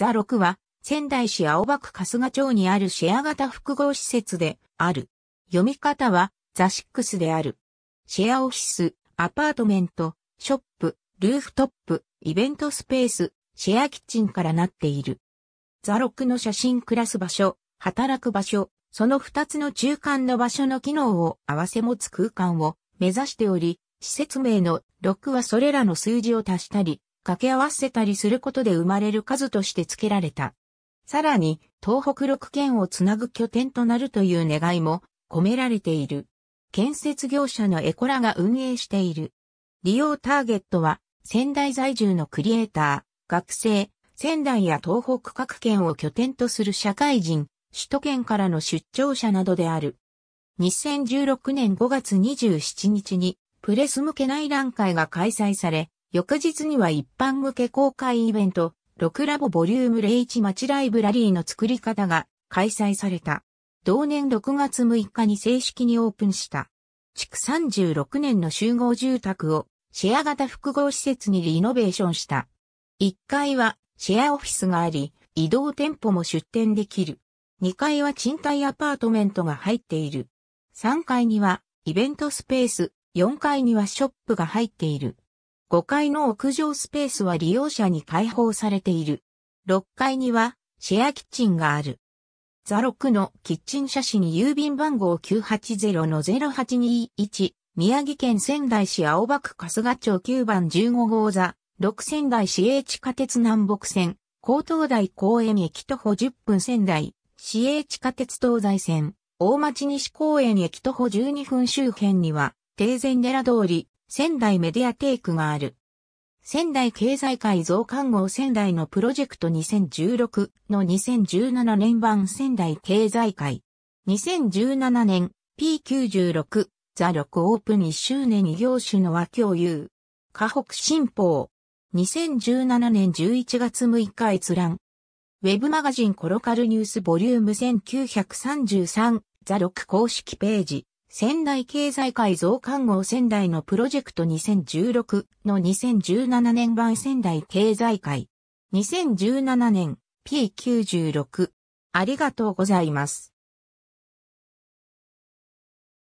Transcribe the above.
ザ6は、仙台市青葉区春日町にあるシェア型複合施設である。読み方は、ザ6である。シェアオフィス、アパートメント、ショップ、ルーフトップ、イベントスペース、シェアキッチンからなっている。ザ6の写真暮らす場所、働く場所、その2つの中間の場所の機能を合わせ持つ空間を目指しており、施設名の6はそれらの数字を足したり、掛け合わせたりすることで生まれる数として付けられた。さらに、東北6県をつなぐ拠点となるという願いも込められている。建設業者のエコラが運営している。利用ターゲットは、仙台在住のクリエイター、学生、仙台や東北各県を拠点とする社会人、首都圏からの出張者などである。2016年5月27日に、プレス向け内覧会が開催され、翌日には一般向け公開イベント、6ラボボリューム01町ライブラリーの作り方が開催された。同年6月6日に正式にオープンした。築36年の集合住宅をシェア型複合施設にリノベーションした。1階はシェアオフィスがあり、移動店舗も出店できる。2階は賃貸アパートメントが入っている。3階にはイベントスペース、4階にはショップが入っている。5階の屋上スペースは利用者に開放されている。6階にはシェアキッチンがある。ザ6のキッチン写真郵便番号980-0821宮城県仙台市青葉区春日町9番15号座6仙台市営地下鉄南北線高東台公園駅徒歩10分仙台市営地下鉄東西線大町西公園駅徒歩12分周辺には定前寺通り仙台メディアテイクがある。仙台経済界増刊号仙台のプロジェクト2016の2017年版仙台経済界。2017年 P96 ザ・6オープン1周年異業種の和共有。河北新報。2017年11月6日閲覧。ウェブマガジンコロカルニュースボリューム1933ザ・6公式ページ。仙台経済界増刊号仙台のプロジェクト2016の2017年版仙台経済界。2017年 P96。ありがとうございます。